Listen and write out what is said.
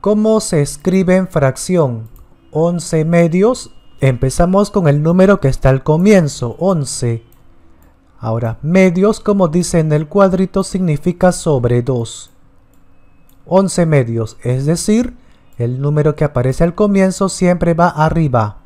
¿Cómo se escribe en fracción? 11 medios. Empezamos con el número que está al comienzo, 11. Ahora, medios, como dice en el cuadrito, significa sobre 2. 11 medios, es decir, el número que aparece al comienzo siempre va arriba.